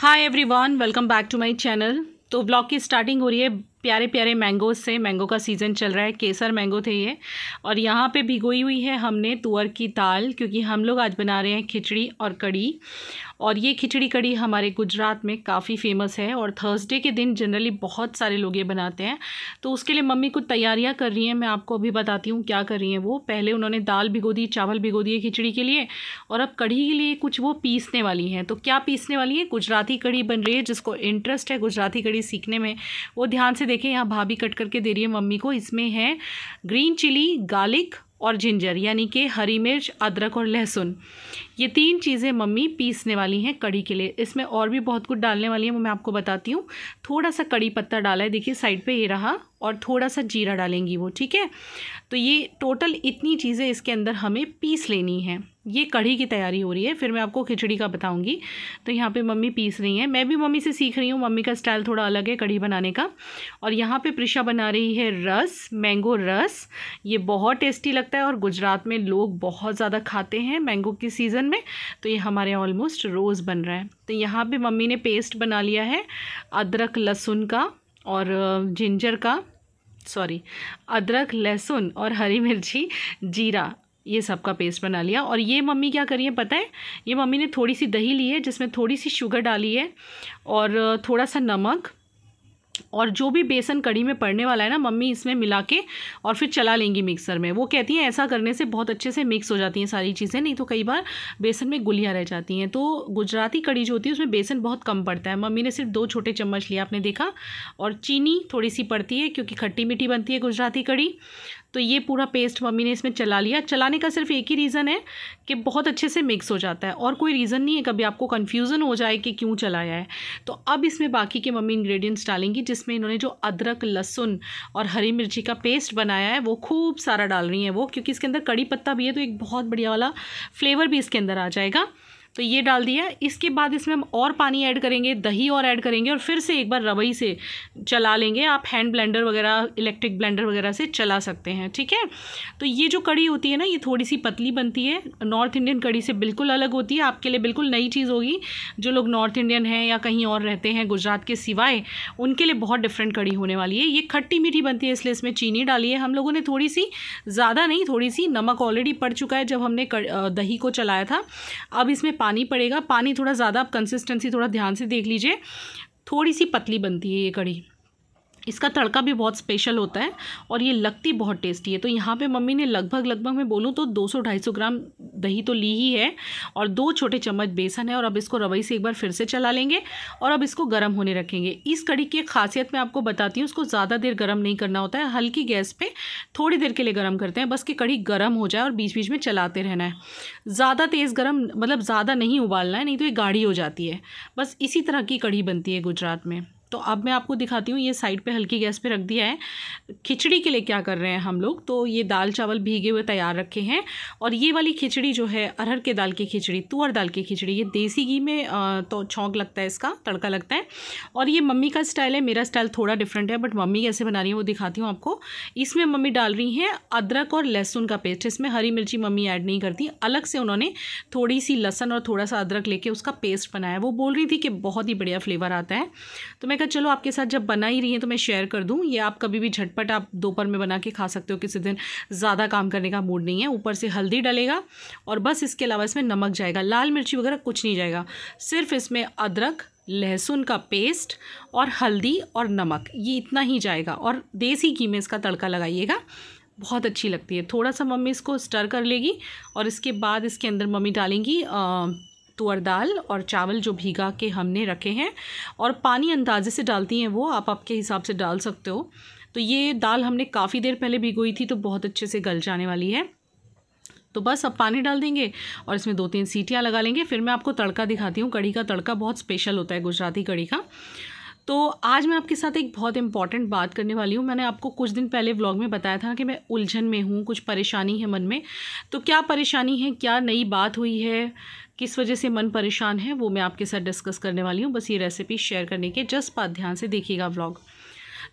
Hi everyone welcome back to my channel तो blog की starting हो रही है प्यारे प्यारे मैंगोज से मैंगो का सीज़न चल रहा है केसर मैंगो थे ये और यहाँ पे भिगोई हुई है हमने तुअर की दाल क्योंकि हम लोग आज बना रहे हैं खिचड़ी और कड़ी और ये खिचड़ी कड़ी हमारे गुजरात में काफ़ी फेमस है और थर्सडे के दिन जनरली बहुत सारे लोग ये बनाते हैं तो उसके लिए मम्मी कुछ तैयारियाँ कर रही हैं मैं आपको अभी बताती हूँ क्या कर रही हैं वो पहले उन्होंने दाल भिगो दी चावल भिगो दिए खिचड़ी के लिए और अब कढ़ी के लिए कुछ वो पीसने वाली हैं तो क्या पीसने वाली है गुजराती कढ़ी बन रही है जिसको इंटरेस्ट है गुजराती कढ़ी सीखने में वो ध्यान से देखें यहाँ भाभी कट करके दे रही है मम्मी को इसमें है ग्रीन चिली गार्लिक और जिंजर यानी कि हरी मिर्च अदरक और लहसुन ये तीन चीज़ें मम्मी पीसने वाली हैं कड़ी के लिए इसमें और भी बहुत कुछ डालने वाली है वो मैं आपको बताती हूँ थोड़ा सा कड़ी पत्ता डाला है देखिए साइड पे ये रहा और थोड़ा सा जीरा डालेंगी वो ठीक है तो ये टोटल इतनी चीज़ें इसके अंदर हमें पीस लेनी है ये कढ़ी की तैयारी हो रही है फिर मैं आपको खिचड़ी का बताऊंगी तो यहाँ पे मम्मी पीस रही हैं मैं भी मम्मी से सीख रही हूँ मम्मी का स्टाइल थोड़ा अलग है कढ़ी बनाने का और यहाँ पे प्रिशा बना रही है रस मैंगो रस ये बहुत टेस्टी लगता है और गुजरात में लोग बहुत ज़्यादा खाते हैं मैंगो की सीज़न में तो ये हमारे ऑलमोस्ट रोज़ बन रहा है तो यहाँ पर मम्मी ने पेस्ट बना लिया है अदरक लहसुन का और जिंजर का सॉरी अदरक लहसुन और हरी मिर्ची जीरा ये सब का पेस्ट बना लिया और ये मम्मी क्या करी है पता है ये मम्मी ने थोड़ी सी दही ली है जिसमें थोड़ी सी शुगर डाली है और थोड़ा सा नमक और जो भी बेसन कड़ी में पड़ने वाला है ना मम्मी इसमें मिला के और फिर चला लेंगी मिक्सर में वो कहती हैं ऐसा करने से बहुत अच्छे से मिक्स हो जाती हैं सारी चीज़ें नहीं तो कई बार बेसन में गुलियाँ रह जाती हैं तो गुजराती कड़ी जो होती है उसमें बेसन बहुत कम पड़ता है मम्मी ने सिर्फ दो छोटे चम्मच लिया आपने देखा और चीनी थोड़ी सी पड़ती है क्योंकि खट्टी मीठी बनती है गुजराती कड़ी तो ये पूरा पेस्ट मम्मी ने इसमें चला लिया चलाने का सिर्फ एक ही रीज़न है कि बहुत अच्छे से मिक्स हो जाता है और कोई रीज़न नहीं है कभी आपको कन्फ्यूज़न हो जाए कि क्यों चलाया है तो अब इसमें बाकी के मम्मी इंग्रेडिएंट्स डालेंगी जिसमें इन्होंने जो अदरक लहसुन और हरी मिर्ची का पेस्ट बनाया है वो खूब सारा डाल रही हैं वो क्योंकि इसके अंदर कड़ी पत्ता भी है तो एक बहुत बढ़िया वाला फ्लेवर भी इसके अंदर आ जाएगा तो ये डाल दिया इसके बाद इसमें हम और पानी ऐड करेंगे दही और ऐड करेंगे और फिर से एक बार रवई से चला लेंगे आप हैंड ब्लेंडर वगैरह इलेक्ट्रिक ब्लेंडर वगैरह से चला सकते हैं ठीक है तो ये जो कड़ी होती है ना ये थोड़ी सी पतली बनती है नॉर्थ इंडियन कड़ी से बिल्कुल अलग होती है आपके लिए बिल्कुल नई चीज़ होगी जो लोग नॉर्थ इंडियन हैं या कहीं और रहते हैं गुजरात के सिवाय उनके लिए बहुत डिफरेंट कड़ी होने वाली है ये खट्टी मीठी बनती है इसलिए इसमें चीनी डाली है हम लोगों ने थोड़ी सी ज़्यादा नहीं थोड़ी सी नमक ऑलरेडी पड़ चुका है जब हमने दही को चलाया था अब इसमें पानी पड़ेगा पानी थोड़ा ज़्यादा आप कंसिस्टेंसी थोड़ा ध्यान से देख लीजिए थोड़ी सी पतली बनती है ये कड़ी इसका तड़का भी बहुत स्पेशल होता है और ये लगती बहुत टेस्टी है तो यहाँ पे मम्मी ने लगभग लगभग मैं बोलूँ तो 200-250 ग्राम दही तो ली ही है और दो छोटे चम्मच बेसन है और अब इसको रवई से एक बार फिर से चला लेंगे और अब इसको गर्म होने रखेंगे इस कड़ी की एक खासियत मैं आपको बताती हूँ उसको ज़्यादा देर गर्म नहीं करना होता है हल्की गैस पर थोड़ी देर के लिए गर्म करते हैं बस कि कड़ी गर्म हो जाए और बीच बीच में चलाते रहना है ज़्यादा तेज़ गर्म मतलब ज़्यादा नहीं उबालना है नहीं तो ये गाढ़ी हो जाती है बस इसी तरह की कड़ी बनती है गुजरात में तो अब मैं आपको दिखाती हूँ ये साइड पे हल्की गैस पे रख दिया है खिचड़ी के लिए क्या कर रहे हैं हम लोग तो ये दाल चावल भीगे हुए तैयार रखे हैं और ये वाली खिचड़ी जो है अरहर के दाल की खिचड़ी तुअर दाल की खिचड़ी ये देसी घी में तो छौंक लगता है इसका तड़का लगता है और ये मम्मी का स्टाइल है मेरा स्टाइल थोड़ा डिफरेंट है बट मम्मी कैसे बना रही है वो दिखाती हूँ आपको इसमें मम्मी डाल रही हैं अदरक और लहसुन का पेस्ट इसमें हरी मिर्ची मम्मी ऐड नहीं करती अलग से उन्होंने थोड़ी सी लहसन और थोड़ा सा अदरक लेके उसका पेस्ट बनाया वो बोल रही थी कि बहुत ही बढ़िया फ्लेवर आता है तो मैं मैंने कहा चलो आपके साथ जब बना ही रही हैं तो मैं शेयर कर दूँ ये आप कभी भी झटपट आप दोपहर में बना के खा सकते हो किसी दिन ज़्यादा काम करने का मूड नहीं है ऊपर से हल्दी डलेगा और बस इसके अलावा इसमें नमक जाएगा लाल मिर्ची वगैरह कुछ नहीं जाएगा सिर्फ इसमें अदरक लहसुन का पेस्ट और हल्दी और नमक ये इतना ही जाएगा और देसी घी में इसका तड़का लगाइएगा बहुत अच्छी लगती है थोड़ा सा मम्मी इसको स्टर कर लेगी और इसके बाद इसके अंदर मम्मी डालेंगी आ, तुअर दाल और चावल जो भीगा के हमने रखे हैं और पानी अंदाजे से डालती हैं वो आप आपके हिसाब से डाल सकते हो तो ये दाल हमने काफ़ी देर पहले भिगोई थी तो बहुत अच्छे से गल जाने वाली है तो बस अब पानी डाल देंगे और इसमें दो तीन सीटियाँ लगा लेंगे फिर मैं आपको तड़का दिखाती हूँ कड़ी का तड़का बहुत स्पेशल होता है गुजराती कड़ी का तो आज मैं आपके साथ एक बहुत इंपॉर्टेंट बात करने वाली हूँ मैंने आपको कुछ दिन पहले व्लॉग में बताया था कि मैं उलझन में हूँ कुछ परेशानी है मन में तो क्या परेशानी है क्या नई बात हुई है किस वजह से मन परेशान है वो मैं आपके साथ डिस्कस करने वाली हूँ बस ये रेसिपी शेयर करने के जस्ट बात ध्यान से देखिएगा व्लॉग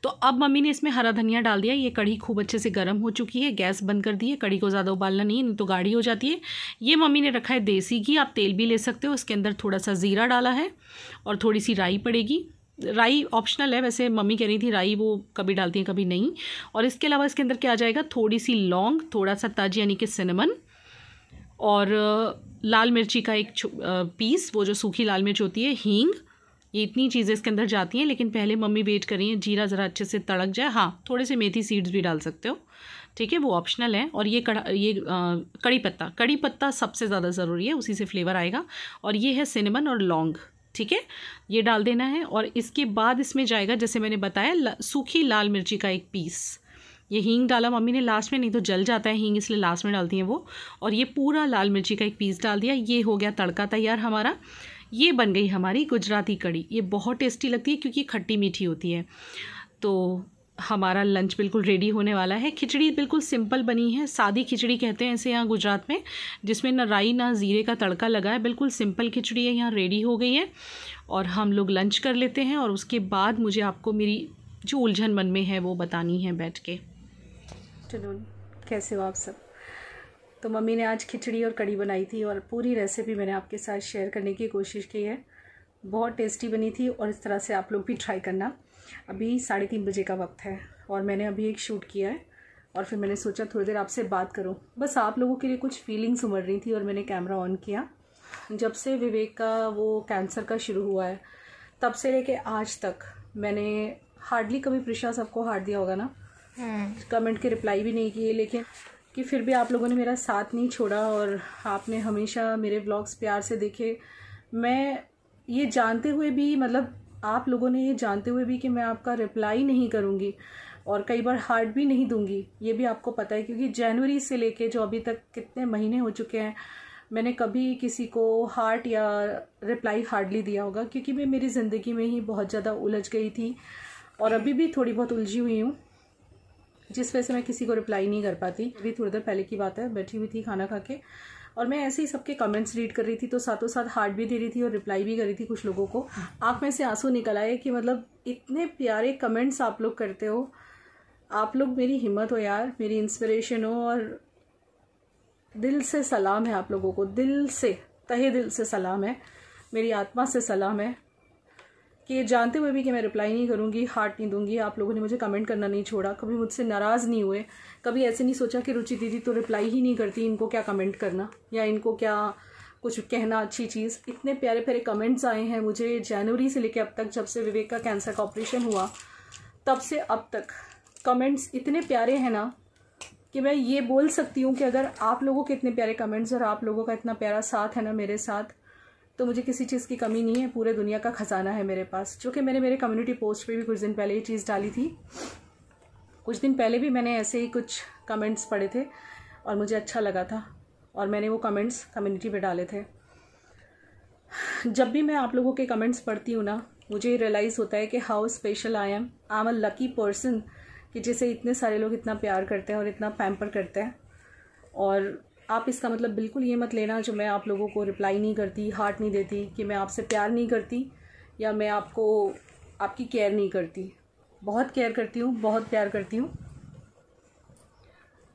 तो अब मम्मी ने इसमें हरा धनिया डाल दिया ये कढ़ी खूब अच्छे से गर्म हो चुकी है गैस बंद कर दी है कढ़ी को ज़्यादा उबालना नहीं है नहीं तो गाढ़ी हो जाती है ये मम्मी ने रखा है देसी घी आप तेल भी ले सकते हो उसके अंदर थोड़ा सा ज़ीरा डाला है और थोड़ी सी राई पड़ेगी राई ऑप्शनल है वैसे मम्मी कह रही थी राई वो कभी डालती हैं कभी नहीं और इसके अलावा इसके अंदर क्या आ जाएगा थोड़ी सी लौंग थोड़ा सा ताजी यानी कि सिनेमन और लाल मिर्ची का एक पीस वो जो सूखी लाल मिर्च होती है हींग ये इतनी चीज़ें इसके अंदर जाती हैं लेकिन पहले मम्मी वेट करिए जीरा ज़रा अच्छे से तड़क जाए हाँ थोड़े से मेथी सीड्स भी डाल सकते हो ठीक है वो ऑप्शनल है और ये कड़ा ये आ, कड़ी पत्ता कड़ी पत्ता सबसे ज़्यादा ज़रूरी है उसी से फ्लेवर आएगा और ये है सिनेमन और लौंग ठीक है ये डाल देना है और इसके बाद इसमें जाएगा जैसे मैंने बताया सूखी लाल मिर्ची का एक पीस ये हींग डाला मम्मी ने लास्ट में नहीं तो जल जाता है हींग इसलिए लास्ट में डालती हैं वो और ये पूरा लाल मिर्ची का एक पीस डाल दिया ये हो गया तड़का तैयार हमारा ये बन गई हमारी गुजराती कड़ी ये बहुत टेस्टी लगती है क्योंकि खट्टी मीठी होती है तो हमारा लंच बिल्कुल रेडी होने वाला है खिचड़ी बिल्कुल सिंपल बनी है सादी खिचड़ी कहते हैं इसे यहाँ गुजरात में जिसमें ना राई ना ज़ीरे का तड़का लगा है बिल्कुल सिंपल खिचड़ी है यहाँ रेडी हो गई है और हम लोग लंच कर लेते हैं और उसके बाद मुझे आपको मेरी जो उलझन मन में है वो बतानी है बैठ के आफ्टरनून कैसे हो आप सब तो मम्मी ने आज खिचड़ी और कड़ी बनाई थी और पूरी रेसिपी मैंने आपके साथ शेयर करने की कोशिश की है बहुत टेस्टी बनी थी और इस तरह से आप लोग भी ट्राई करना अभी साढ़े तीन बजे का वक्त है और मैंने अभी एक शूट किया है और फिर मैंने सोचा थोड़ी देर आपसे बात करूँ बस आप लोगों के लिए कुछ फीलिंग्स उमड़ रही थी और मैंने कैमरा ऑन किया जब से विवेक का वो कैंसर का शुरू हुआ है तब से लेके आज तक मैंने हार्डली कभी प्रशा सबको हार दिया होगा ना कमेंट के रिप्लाई भी नहीं किए लेकिन कि फिर भी आप लोगों ने मेरा साथ नहीं छोड़ा और आपने हमेशा मेरे ब्लॉग्स प्यार से देखे मैं ये जानते हुए भी मतलब आप लोगों ने ये जानते हुए भी कि मैं आपका रिप्लाई नहीं करूँगी और कई बार हार्ट भी नहीं दूंगी ये भी आपको पता है क्योंकि जनवरी से लेके जो अभी तक कितने महीने हो चुके हैं मैंने कभी किसी को हार्ट या रिप्लाई हार्डली दिया होगा क्योंकि मैं मेरी ज़िंदगी में ही बहुत ज़्यादा उलझ गई थी और अभी भी थोड़ी बहुत उलझी हुई हूँ जिस वजह से मैं किसी को रिप्लाई नहीं कर पाती अभी थोड़ी देर पहले की बात है बैठी हुई थी खाना खा के और मैं ऐसे ही सबके कमेंट्स रीड कर रही थी तो साथों साथ हार्ट भी दे रही थी और रिप्लाई भी कर रही थी कुछ लोगों को आँख में से आंसू निकल आए कि मतलब इतने प्यारे कमेंट्स आप लोग करते हो आप लोग मेरी हिम्मत हो यार मेरी इंस्पिरेशन हो और दिल से सलाम है आप लोगों को दिल से तहे दिल से सलाम है मेरी आत्मा से सलाम है कि जानते हुए भी कि मैं रिप्लाई नहीं करूँगी हार्ट नहीं दूंगी आप लोगों ने मुझे कमेंट करना नहीं छोड़ा कभी मुझसे नाराज़ नहीं हुए कभी ऐसे नहीं सोचा कि रुचि दीदी तो रिप्लाई ही नहीं करती इनको क्या कमेंट करना या इनको क्या कुछ कहना अच्छी चीज़ इतने प्यारे प्यारे कमेंट्स आए हैं मुझे जनवरी से लेकर अब तक जब से विवेक का कैंसर का ऑपरेशन हुआ तब से अब तक कमेंट्स इतने प्यारे हैं ना कि मैं ये बोल सकती हूँ कि अगर आप लोगों के इतने प्यारे कमेंट्स और आप लोगों का इतना प्यारा साथ है ना मेरे साथ तो मुझे किसी चीज़ की कमी नहीं है पूरे दुनिया का ख़जाना है मेरे पास जो कि मैंने मेरे कम्युनिटी पोस्ट पे भी कुछ दिन पहले ये चीज़ डाली थी कुछ दिन पहले भी मैंने ऐसे ही कुछ कमेंट्स पढ़े थे और मुझे अच्छा लगा था और मैंने वो कमेंट्स कम्युनिटी पे डाले थे जब भी मैं आप लोगों के कमेंट्स पढ़ती हूँ ना मुझे रियलाइज़ होता है कि how special I am I am a lucky person कि जिसे इतने सारे लोग इतना प्यार करते हैं और इतना पैम्पर करते हैं और आप इसका मतलब बिल्कुल ये मत लेना जो मैं आप लोगों को रिप्लाई नहीं करती हार्ट नहीं देती कि मैं आपसे प्यार नहीं करती या मैं आपको आपकी केयर नहीं करती बहुत केयर करती हूँ बहुत प्यार करती हूँ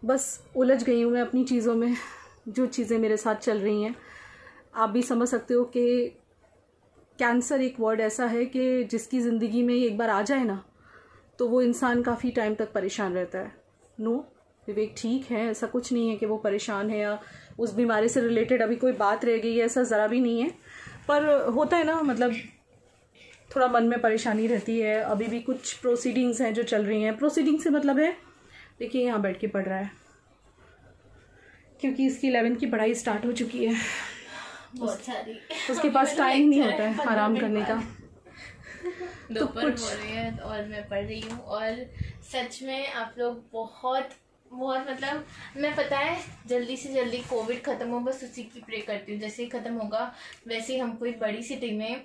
बस उलझ गई हूँ मैं अपनी चीज़ों में जो चीज़ें मेरे साथ चल रही हैं आप भी समझ सकते हो कि कैंसर एक वर्ड ऐसा है कि जिसकी ज़िंदगी में एक बार आ जाए ना तो वो इंसान काफ़ी टाइम तक परेशान रहता है नो विवेक ठीक है ऐसा कुछ नहीं है कि वो परेशान है या उस बीमारी से रिलेटेड अभी कोई बात रह गई है ऐसा ज़रा भी नहीं है पर होता है ना मतलब थोड़ा मन में परेशानी रहती है अभी भी कुछ प्रोसीडिंग्स हैं जो चल रही हैं प्रोसीडिंग से मतलब है देखिए यहाँ बैठ के पढ़ रहा है क्योंकि इसकी इलेवेंथ की पढ़ाई स्टार्ट हो चुकी है उस, उसके पास टाइम नहीं होता है आराम करने का तो दोपहर तो हो रही है और मैं पढ़ रही हूँ और सच में आप लोग बहुत बहुत मतलब मैं पता है जल्दी से जल्दी कोविड ख़त्म हो बस उसी की प्रे करती हूँ जैसे ही ख़त्म होगा वैसे ही हम कोई बड़ी सिटी में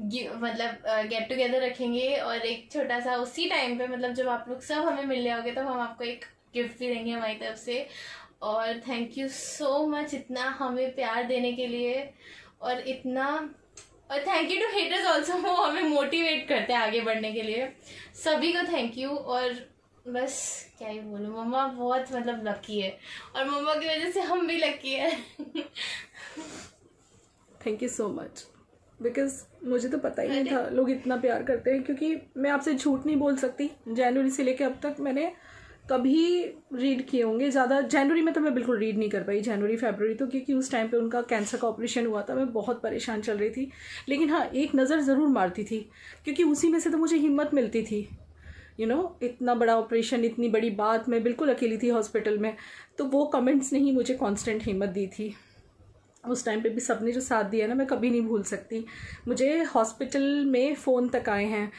मतलब गेट टुगेदर रखेंगे और एक छोटा सा उसी टाइम पे मतलब जब आप लोग सब हमें मिलने आओगे तो हम आपको एक गिफ्ट भी देंगे हमारी तरफ से और थैंक यू सो मच इतना हमें प्यार देने के लिए और इतना और thank you to haters also वो हमें मोटिवेट करते हैं आगे बढ़ने के लिए सभी को थैंक यू और बस क्या ही बोलो मम्मा बहुत मतलब लकी है और मम्मा की वजह से हम भी लकी है thank you so much because मुझे तो पता ही नहीं था लोग इतना प्यार करते हैं क्योंकि मैं आपसे झूठ नहीं बोल सकती जनवरी से लेके अब तक मैंने कभी रीड किए होंगे ज़्यादा जनवरी में तो मैं बिल्कुल रीड नहीं कर पाई जनवरी फेबररी तो क्योंकि उस टाइम पे उनका कैंसर का ऑपरेशन हुआ था मैं बहुत परेशान चल रही थी लेकिन हाँ एक नज़र ज़रूर मारती थी क्योंकि उसी में से तो मुझे हिम्मत मिलती थी यू नो इतना बड़ा ऑपरेशन इतनी बड़ी बात मैं बिल्कुल अकेली थी हॉस्पिटल में तो वो कमेंट्स ने ही मुझे कांस्टेंट हिम्मत दी थी उस टाइम पे भी सबने जो साथ दिया ना मैं कभी नहीं भूल सकती मुझे हॉस्पिटल में फ़ोन तक आए हैं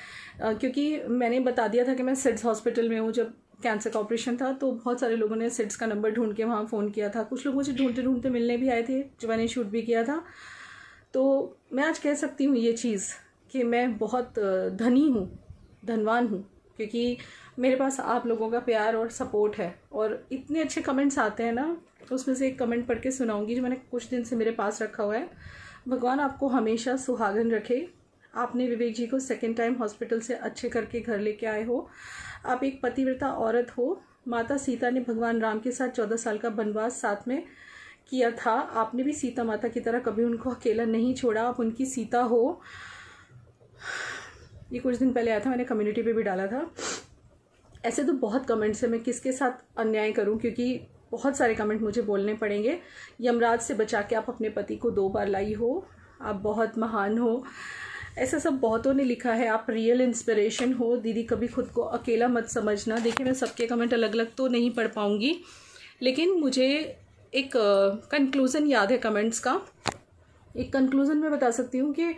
क्योंकि मैंने बता दिया था कि मैं सिड्स हॉस्पिटल में हूँ जब कैंसर का ऑपरेशन था तो बहुत सारे लोगों ने सिड्स का नंबर ढूंढ के वहाँ फ़ोन किया था कुछ लोग मुझे ढूंढते ढूंढते मिलने भी आए थे जो मैंने शूट भी किया था तो मैं आज कह सकती हूँ ये चीज़ कि मैं बहुत धनी हूँ धनवान हूँ क्योंकि मेरे पास आप लोगों का प्यार और सपोर्ट है और इतने अच्छे कमेंट्स आते हैं ना उसमें से एक कमेंट पढ़ के सुनाऊंगी जो मैंने कुछ दिन से मेरे पास रखा हुआ है भगवान आपको हमेशा सुहागन रखे आपने विवेक जी को सेकेंड टाइम हॉस्पिटल से अच्छे करके घर लेके आए हो आप एक पतिव्रता औरत हो माता सीता ने भगवान राम के साथ चौदह साल का वनवास साथ में किया था आपने भी सीता माता की तरह कभी उनको अकेला नहीं छोड़ा आप उनकी सीता हो ये कुछ दिन पहले आया था मैंने कम्युनिटी पे भी डाला था ऐसे तो बहुत कमेंट्स हैं मैं किसके साथ अन्याय करूं क्योंकि बहुत सारे कमेंट मुझे बोलने पड़ेंगे यमराज से बचा के आप अपने पति को दो बार लाई हो आप बहुत महान हो ऐसा सब बहुतों ने लिखा है आप रियल इंस्पिरेशन हो दीदी कभी खुद को अकेला मत समझना देखिए मैं सबके कमेंट अलग अलग तो नहीं पढ़ पाऊँगी लेकिन मुझे एक कंक्लूज़न याद है कमेंट्स का एक कंक्लूज़न मैं बता सकती हूँ कि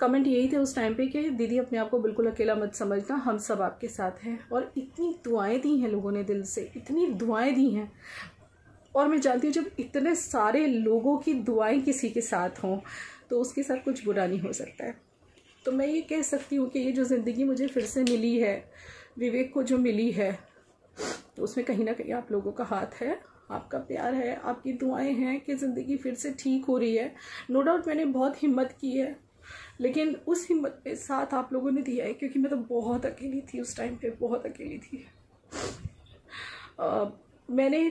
कमेंट यही थे उस टाइम पे कि दीदी अपने आप को बिल्कुल अकेला मत समझना हम सब आपके साथ हैं और इतनी दुआएं दी हैं लोगों ने दिल से इतनी दुआएं दी हैं और मैं जानती हूँ जब इतने सारे लोगों की दुआएं किसी के साथ हों तो उसके साथ कुछ बुरा नहीं हो सकता है तो मैं ये कह सकती हूँ कि ये जो ज़िंदगी मुझे फिर से मिली है विवेक को जो मिली है तो उसमें कहीं ना कहीं आप लोगों का हाथ है आपका प्यार है आपकी दुआएं हैं कि ज़िंदगी फिर से ठीक हो रही है नो डाउट मैंने बहुत हिम्मत की है लेकिन उस हिम्मत के साथ आप लोगों ने दिया है क्योंकि मैं तो बहुत अकेली थी उस टाइम पे बहुत अकेली थी मैंने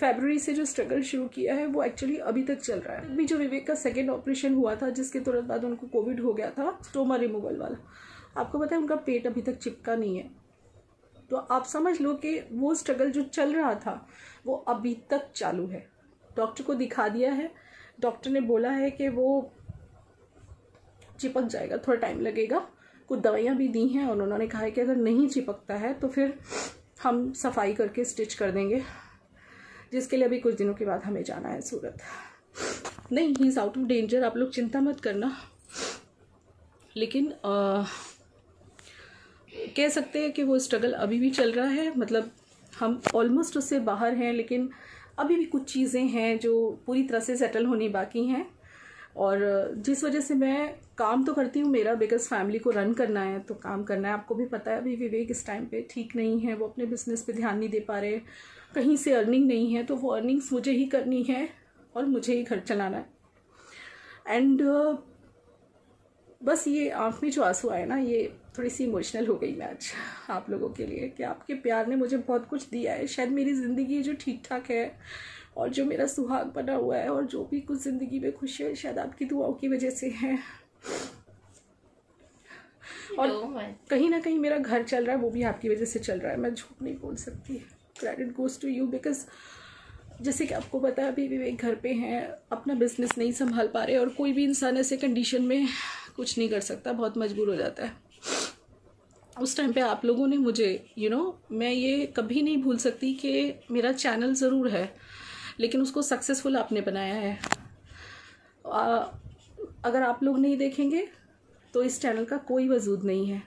फेबररी से जो स्ट्रगल शुरू किया है वो एक्चुअली अभी तक चल रहा है अभी जो विवेक का सेकेंड ऑपरेशन हुआ था जिसके तुरंत बाद उनको कोविड हो गया था स्टोमा रिमूवल वाला आपको पता है उनका पेट अभी तक चिपका नहीं है तो आप समझ लो कि वो स्ट्रगल जो चल रहा था वो अभी तक चालू है डॉक्टर को दिखा दिया है डॉक्टर ने बोला है कि वो चिपक जाएगा थोड़ा टाइम लगेगा कुछ दवाइयाँ भी दी हैं और उन्होंने कहा है कि अगर नहीं चिपकता है तो फिर हम सफाई करके स्टिच कर देंगे जिसके लिए अभी कुछ दिनों के बाद हमें जाना है सूरत नहीं he is out of danger आप लोग चिंता मत करना लेकिन आ, कह सकते हैं कि वो स्ट्रगल अभी भी चल रहा है मतलब हम ऑलमोस्ट उससे बाहर हैं लेकिन अभी भी कुछ चीज़ें हैं जो पूरी तरह से सेटल होनी बाकी हैं और जिस वजह से मैं काम तो करती हूँ मेरा बिकॉज फैमिली को रन करना है तो काम करना है आपको भी पता है अभी विवेक इस टाइम पे ठीक नहीं है वो अपने बिजनेस पे ध्यान नहीं दे पा रहे कहीं से अर्निंग नहीं है तो वो अर्निंग्स मुझे ही करनी है और मुझे ही घर चलाना है एंड uh, बस ये आँख में जो आंसू आए ना ये थोड़ी सी इमोशनल हो गई मैं आज आप लोगों के लिए कि आपके प्यार ने मुझे बहुत कुछ दिया है शायद मेरी ज़िंदगी जो ठीक ठाक है और जो मेरा सुहाग बना हुआ है और जो भी कुछ ज़िंदगी में खुश है शायद आपकी दुआओं की वजह से है और कहीं ना कहीं मेरा घर चल रहा है वो भी आपकी वजह से चल रहा है मैं झूठ नहीं बोल सकती credit goes to you because जैसे कि आपको पता है अभी विवेक घर पे हैं अपना बिजनेस नहीं संभाल पा रहे और कोई भी इंसान ऐसे कंडीशन में कुछ नहीं कर सकता बहुत मजबूर हो जाता है उस टाइम पे आप लोगों ने मुझे यू you नो know, मैं ये कभी नहीं भूल सकती कि मेरा चैनल ज़रूर है लेकिन उसको सक्सेसफुल आपने बनाया है अगर आप लोग नहीं देखेंगे तो इस चैनल का कोई वजूद नहीं है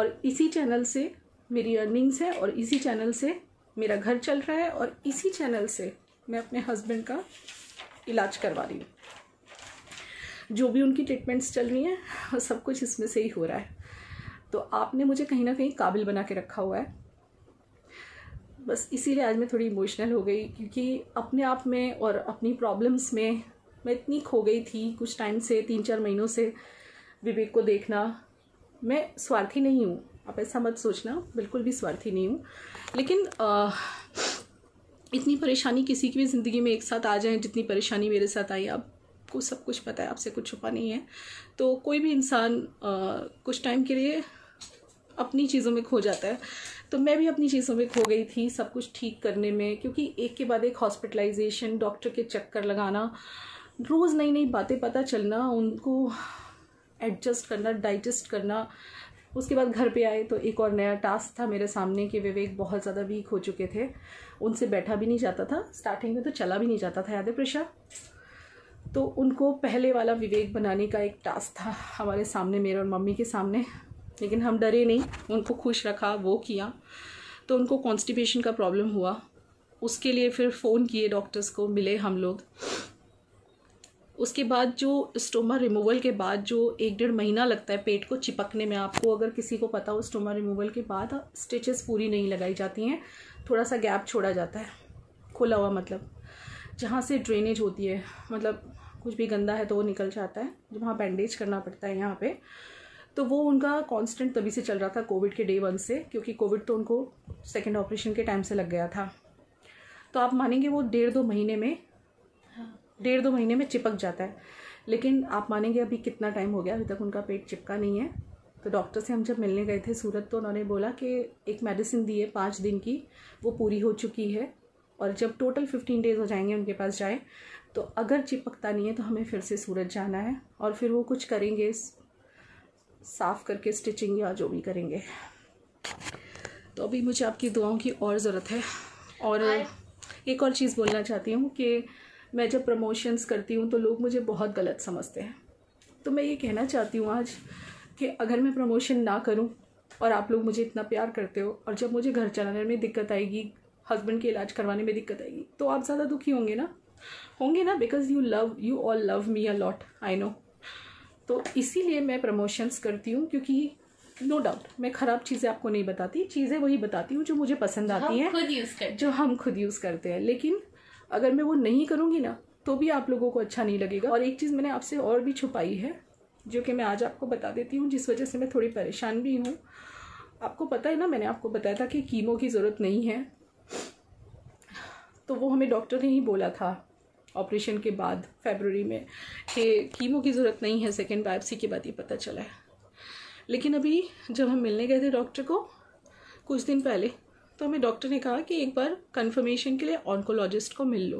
और इसी चैनल से मेरी अर्निंग्स है और इसी चैनल से मेरा घर चल रहा है और इसी चैनल से मैं अपने हस्बैंड का इलाज करवा रही हूँ जो भी उनकी ट्रीटमेंट्स चल रही हैं सब कुछ इसमें से ही हो रहा है तो आपने मुझे कहीं ना कहीं काबिल बना के रखा हुआ है बस इसीलिए आज मैं थोड़ी इमोशनल हो गई क्योंकि अपने आप में और अपनी प्रॉब्लम्स में मैं इतनी खो गई थी कुछ टाइम से तीन चार महीनों से विवेक को देखना मैं स्वार्थी नहीं हूँ आप ऐसा मत सोचना बिल्कुल भी स्वार्थी नहीं हूँ लेकिन आ, इतनी परेशानी किसी की भी ज़िंदगी में एक साथ आ जाए जितनी परेशानी मेरे साथ आई आपको सब कुछ पता है आपसे कुछ छुपा नहीं है तो कोई भी इंसान कुछ टाइम के लिए अपनी चीज़ों में खो जाता है तो मैं भी अपनी चीज़ों में खो गई थी सब कुछ ठीक करने में क्योंकि एक के बाद एक हॉस्पिटलाइजेशन डॉक्टर के चक्कर लगाना रोज़ नई नई बातें पता चलना उनको एडजस्ट करना डाइजेस्ट करना उसके बाद घर पे आए तो एक और नया टास्क था मेरे सामने कि विवेक बहुत ज़्यादा वीक हो चुके थे उनसे बैठा भी नहीं जाता था स्टार्टिंग में तो चला भी नहीं जाता था याद है प्रशा तो उनको पहले वाला विवेक बनाने का एक टास्क था हमारे सामने मेरे और मम्मी के सामने लेकिन हम डरे नहीं उनको खुश रखा वो किया तो उनको कॉन्स्टिपेशन का प्रॉब्लम हुआ उसके लिए फिर फ़ोन किए डॉक्टर्स को मिले हम लोग उसके बाद जो स्टोमा रिमूवल के बाद जो एक डेढ़ महीना लगता है पेट को चिपकने में आपको अगर किसी को पता हो स्टोमा रिमूवल के बाद स्टिचेस पूरी नहीं लगाई जाती हैं थोड़ा सा गैप छोड़ा जाता है खुला हुआ मतलब जहाँ से ड्रेनेज होती है मतलब कुछ भी गंदा है तो वो निकल जाता है वहाँ बैंडेज करना पड़ता है यहाँ पे तो वो उनका कांस्टेंट तभी से चल रहा था कोविड के डे वन से क्योंकि कोविड तो उनको सेकेंड ऑपरेशन के टाइम से लग गया था तो आप मानेंगे वो डेढ़ दो महीने में डेढ़ दो महीने में चिपक जाता है लेकिन आप मानेंगे अभी कितना टाइम हो गया अभी तक उनका पेट चिपका नहीं है तो डॉक्टर से हम जब मिलने गए थे सूरत तो उन्होंने बोला कि एक मेडिसिन दी है पाँच दिन की वो पूरी हो चुकी है और जब टोटल फिफ्टीन डेज हो जाएंगे उनके पास जाए तो अगर चिपकता नहीं है तो हमें फिर से सूरत जाना है और फिर वो कुछ करेंगे साफ़ करके स्टिचिंग या जो भी करेंगे तो अभी मुझे आपकी दुआओं की और ज़रूरत है और एक और चीज़ बोलना चाहती हूँ कि मैं जब प्रमोशंस करती हूँ तो लोग मुझे बहुत गलत समझते हैं तो मैं ये कहना चाहती हूँ आज कि अगर मैं प्रमोशन ना करूँ और आप लोग मुझे इतना प्यार करते हो और जब मुझे घर चलाने में दिक्कत आएगी हस्बैंड के इलाज करवाने में दिक्कत आएगी तो आप ज़्यादा दुखी होंगे ना होंगे ना because you love you all love me a lot I know तो इसीलिए मैं प्रमोशंस करती हूँ क्योंकि नो no डाउट मैं ख़राब चीज़ें आपको नहीं बताती चीज़ें वही बताती हूँ जो मुझे पसंद आती हैं जो हम खुद यूज़ करते हैं लेकिन अगर मैं वो नहीं करूँगी ना तो भी आप लोगों को अच्छा नहीं लगेगा और एक चीज़ मैंने आपसे और भी छुपाई है जो कि मैं आज आपको बता देती हूँ जिस वजह से मैं थोड़ी परेशान भी हूँ आपको पता है ना मैंने आपको बताया था कि कीमो की ज़रूरत नहीं है तो वो हमें डॉक्टर ने ही बोला था ऑपरेशन के बाद फेबररी में कि कीमो की ज़रूरत नहीं है सेकेंड बायोप्सी के बाद ये पता चला है लेकिन अभी जब हम मिलने गए थे डॉक्टर को कुछ दिन पहले तो हमें डॉक्टर ने कहा कि एक बार कंफर्मेशन के लिए ऑन्कोलॉजिस्ट को मिल लो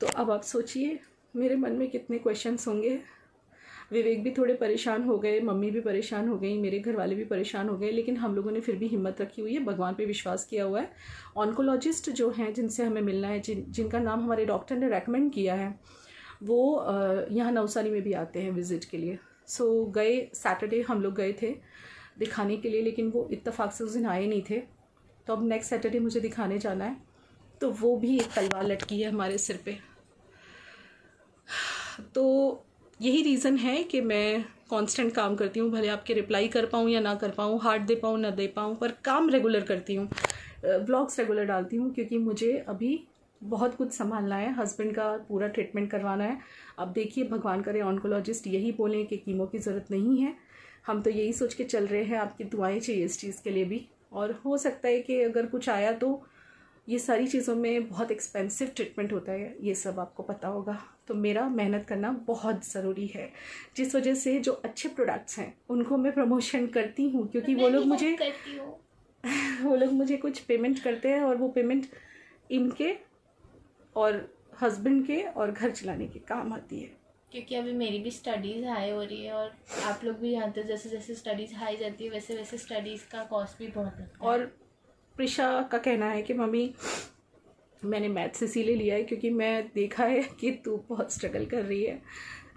तो अब आप सोचिए मेरे मन में कितने क्वेश्चंस होंगे विवेक भी थोड़े परेशान हो गए मम्मी भी परेशान हो गई मेरे घर वाले भी परेशान हो गए लेकिन हम लोगों ने फिर भी हिम्मत रखी हुई है भगवान पे विश्वास किया हुआ है ऑन्कोलॉजिस्ट जो हैं जिनसे हमें मिलना है जिन जिनका नाम हमारे डॉक्टर ने रेकमेंड किया है वो यहाँ नवसारी में भी आते हैं विज़िट के लिए सो गए सैटरडे हम लोग गए थे दिखाने के लिए लेकिन वो इतफाक़ से उस दिन आए नहीं थे तो अब नेक्स्ट सैटरडे मुझे दिखाने जाना है तो वो भी एक तलवार लटकी है हमारे सिर पे तो यही रीज़न है कि मैं कांस्टेंट काम करती हूँ भले आपके रिप्लाई कर पाऊँ या ना कर पाऊँ हार्ट दे पाऊँ ना दे पाऊँ पर काम रेगुलर करती हूँ ब्लॉग्स रेगुलर डालती हूँ क्योंकि मुझे अभी बहुत कुछ संभालना है हस्बैंड का पूरा ट्रीटमेंट करवाना है अब देखिए भगवान करे ऑन्कोलॉजिस्ट यही बोलें कि कीमो की ज़रूरत नहीं है हम तो यही सोच के चल रहे हैं आपकी दुआएं चाहिए इस चीज़ के लिए भी और हो सकता है कि अगर कुछ आया तो ये सारी चीज़ों में बहुत एक्सपेंसिव ट्रीटमेंट होता है ये सब आपको पता होगा तो मेरा मेहनत करना बहुत ज़रूरी है जिस वजह से जो अच्छे प्रोडक्ट्स हैं उनको मैं प्रमोशन करती हूँ क्योंकि वो लोग मुझे वो लोग मुझे कुछ पेमेंट करते हैं और वो पेमेंट इनके और हस्बैंड के और घर चलाने के काम आती है क्योंकि अभी मेरी भी स्टडीज़ हाई हो रही है और आप लोग भी जानते हो जैसे जैसे स्टडीज़ हाई जाती है वैसे वैसे स्टडीज़ का कॉस्ट भी बहुत है और प्रिशा का कहना है कि मम्मी मैंने मैथ्स इसीलिए लिया है क्योंकि मैं देखा है कि तू बहुत स्ट्रगल कर रही है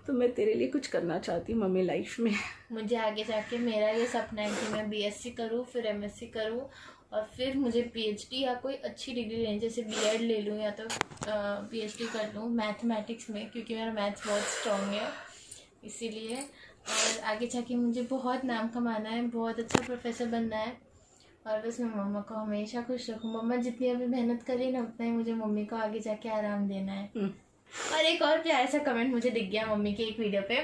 तो मैं तेरे लिए कुछ करना चाहती हूँ मम्मी लाइफ में मुझे आगे जाके मेरा ये सपना है कि मैं बीएससी करूँ फिर एमएससी करूँ और फिर मुझे पीएचडी या कोई अच्छी डिग्री लेनी जैसे बीएड ले लूँ या तो पीएचडी कर लूँ मैथमेटिक्स में क्योंकि मेरा मैथ्स बहुत स्ट्रॉन्ग है इसीलिए और आगे जाके मुझे बहुत नाम कमाना है बहुत अच्छा प्रोफेसर बनना है और बस मैं मम्मा को हमेशा खुश रखूँ मम्मा जितनी अभी मेहनत करी ना उतना ही मुझे मम्मी को आगे जाके आराम देना है हम्म। और एक और प्यारा सा कमेंट मुझे दिख गया मम्मी के एक वीडियो पे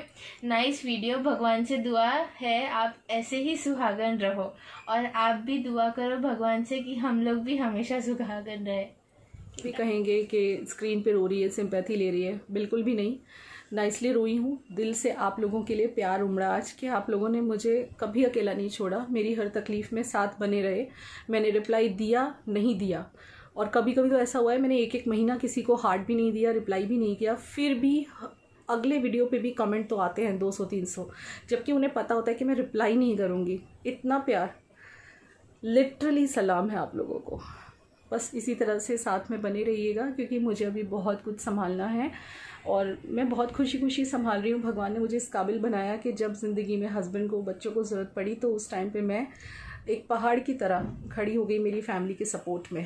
नाइस वीडियो भगवान से दुआ है आप ऐसे ही सुहागन रहो और आप भी दुआ करो भगवान से कि हम लोग भी हमेशा सुहागन रहे भी कहेंगे कि स्क्रीन पे रो रही है सिंपैथी ले रही है बिल्कुल भी नहीं नाइसली रोई हूँ दिल से आप लोगों के लिए प्यार उमड़ा आज कि आप लोगों ने मुझे कभी अकेला नहीं छोड़ा मेरी हर तकलीफ़ में साथ बने रहे मैंने रिप्लाई दिया नहीं दिया और कभी कभी तो ऐसा हुआ है मैंने एक एक महीना किसी को हार्ट भी नहीं दिया रिप्लाई भी नहीं किया फिर भी अगले वीडियो पे भी कमेंट तो आते हैं 200 300 जबकि उन्हें पता होता है कि मैं रिप्लाई नहीं करूँगी इतना प्यार लिटरली सलाम है आप लोगों को बस इसी तरह से साथ में बने रहिएगा क्योंकि मुझे अभी बहुत कुछ संभालना है और मैं बहुत खुशी खुशी संभाल रही हूँ भगवान ने मुझे इस काबिल बनाया कि जब ज़िंदगी में हस्बैंड को बच्चों को ज़रूरत पड़ी तो उस टाइम पे मैं एक पहाड़ की तरह खड़ी हो गई मेरी फैमिली के सपोर्ट में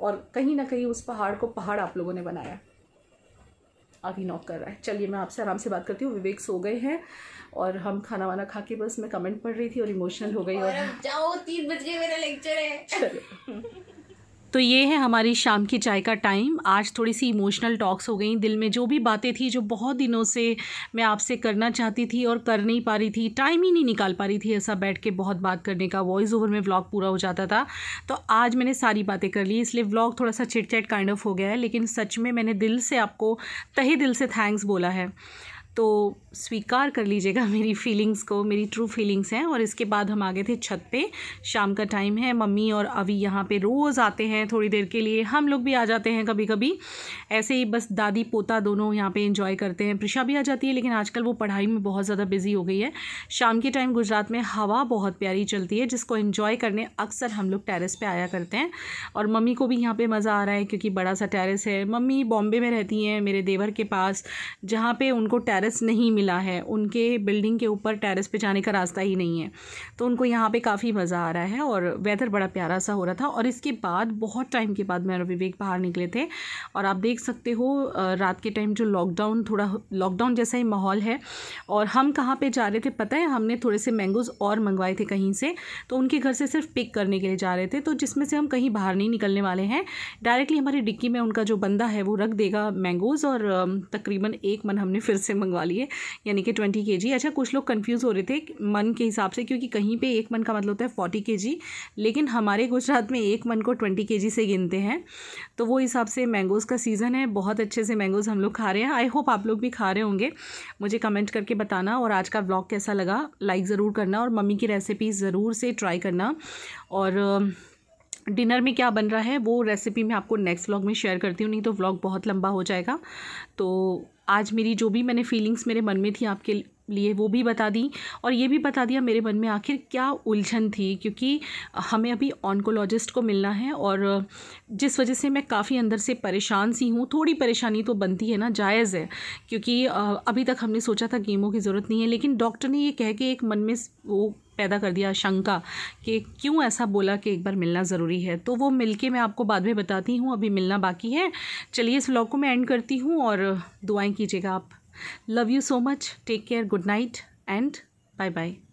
और कहीं ना कहीं उस पहाड़ को पहाड़ आप लोगों ने बनाया अभी नॉक कर रहा है चलिए मैं आपसे आराम से बात करती हूँ विवेक सो गए हैं और हम खाना वाना खा के बस मैं कमेंट पढ़ रही थी और इमोशनल हो गई और, और जाओ तीन बज गए मेरा लेक्चर है चलो तो ये है हमारी शाम की चाय का टाइम आज थोड़ी सी इमोशनल टॉक्स हो गई दिल में जो भी बातें थी जो बहुत दिनों से मैं आपसे करना चाहती थी और कर नहीं पा रही थी टाइम ही नहीं निकाल पा रही थी ऐसा बैठ के बहुत बात करने का वॉइस ओवर में व्लॉग पूरा हो जाता था तो आज मैंने सारी बातें कर ली इसलिए व्लॉग थोड़ा सा चिट काइंड ऑफ हो गया है लेकिन सच में मैंने दिल से आपको तही दिल से थैंक्स बोला है तो स्वीकार कर लीजिएगा मेरी फीलिंग्स को मेरी ट्रू फीलिंग्स हैं और इसके बाद हम आ गए थे छत पे शाम का टाइम है मम्मी और अभी यहाँ पे रोज़ आते हैं थोड़ी देर के लिए हम लोग भी आ जाते हैं कभी कभी ऐसे ही बस दादी पोता दोनों यहाँ पे इंजॉय करते हैं प्रिशा भी आ जाती है लेकिन आजकल वो पढ़ाई में बहुत ज़्यादा बिजी हो गई है शाम के टाइम गुजरात में हवा बहुत प्यारी चलती है जिसको इन्जॉय करने अक्सर हम लोग टेरेस पर आया करते हैं और मम्मी को भी यहाँ पर मज़ा आ रहा है क्योंकि बड़ा सा टेरेस है मम्मी बॉम्बे में रहती हैं मेरे देवर के पास जहाँ पर उनको टेरेस टेरेस नहीं मिला है उनके बिल्डिंग के ऊपर टेरेस पे जाने का रास्ता ही नहीं है तो उनको यहाँ पे काफ़ी मज़ा आ रहा है और वेदर बड़ा प्यारा सा हो रहा था और इसके बाद बहुत टाइम के बाद मैं और विवेक बाहर निकले थे और आप देख सकते हो रात के टाइम जो लॉकडाउन थोड़ा लॉकडाउन जैसा ही माहौल है और हम कहाँ पर जा रहे थे पता है हमने थोड़े से मैंगोज़ और मंगवाए थे कहीं से तो उनके घर से सिर्फ पिक करने के लिए जा रहे थे तो जिसमें से हम कहीं बाहर नहीं निकलने वाले हैं डायरेक्टली हमारी डिक्की में उनका जो बंदा है वो रख देगा मैंगोज़ और तकरीबन एक मन हमने फिर से मंग मंगवा लिए यानी कि ट्वेंटी के जी अच्छा कुछ लोग कन्फ्यूज़ हो रहे थे मन के हिसाब से क्योंकि कहीं पर एक मन का मतलब होता है फोर्टी के जी लेकिन हमारे गुजरात में एक मन को ट्वेंटी के जी से गिनते हैं तो वो हिसाब से मैंगोज़ का सीज़न है बहुत अच्छे से मैंगोज़ हम लोग खा रहे हैं आई होप आप लोग भी खा रहे होंगे मुझे कमेंट करके बताना और आज का ब्लॉग कैसा लगा लाइक ज़रूर करना और मम्मी की रेसिपी ज़रूर से ट्राई करना और डिनर में क्या बन रहा है वो रेसिपी मैं आपको नेक्स्ट व्लॉग में शेयर करती हूँ नहीं तो व्लॉग बहुत लंबा हो जाएगा तो आज मेरी जो भी मैंने फीलिंग्स मेरे मन में थी आपके लिए वो भी बता दी और ये भी बता दिया मेरे मन में आखिर क्या उलझन थी क्योंकि हमें अभी ऑनकोलॉजिस्ट को मिलना है और जिस वजह से मैं काफ़ी अंदर से परेशान सी हूँ थोड़ी परेशानी तो बनती है ना जायज़ है क्योंकि अभी तक हमने सोचा था गेमों की ज़रूरत नहीं है लेकिन डॉक्टर ने ये कह के एक मन में वो पैदा कर दिया शंका कि क्यों ऐसा बोला कि एक बार मिलना ज़रूरी है तो वो मिलके मैं आपको बाद में बताती हूँ अभी मिलना बाकी है चलिए इस ब्लॉग को मैं एंड करती हूँ और दुआएं कीजिएगा आप love you so much take care good night and bye bye